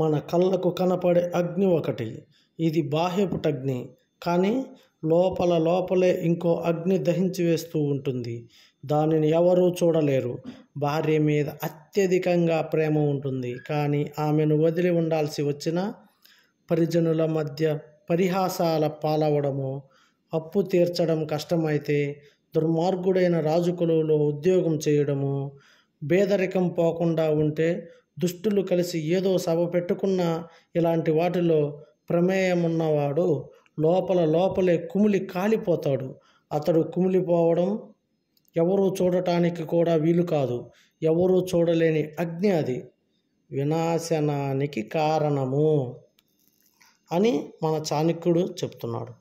మన కళ్ళకు కనపడే అగ్ని ఒకటి ఇది బాహ్యపుటగ్ని కానీ లోపల లోపలే ఇంకో అగ్ని దహించి వేస్తూ ఉంటుంది దానిని ఎవరూ చూడలేరు భార్య మీద అత్యధికంగా ప్రేమ ఉంటుంది కానీ ఆమెను వదిలి ఉండాల్సి వచ్చిన పరిజనుల మధ్య పరిహాసాల పాలవడము అప్పు తీర్చడం కష్టమైతే దుర్మార్గుడైన రాజుకులలో ఉద్యోగం చేయడము బేదరికం పోకుండా ఉంటే దుష్టులు కలిసి ఏదో సభ పెట్టుకున్న ఇలాంటి వాటిలో ప్రమేయం ఉన్నవాడు లోపల లోపలే కుమిలి కాలిపోతాడు అతడు కుమిలిపోవడం ఎవరూ చూడటానికి కూడా వీలు కాదు ఎవరూ చూడలేని అగ్ని అది వినాశనానికి కారణము అని మన చాణక్యుడు చెప్తున్నాడు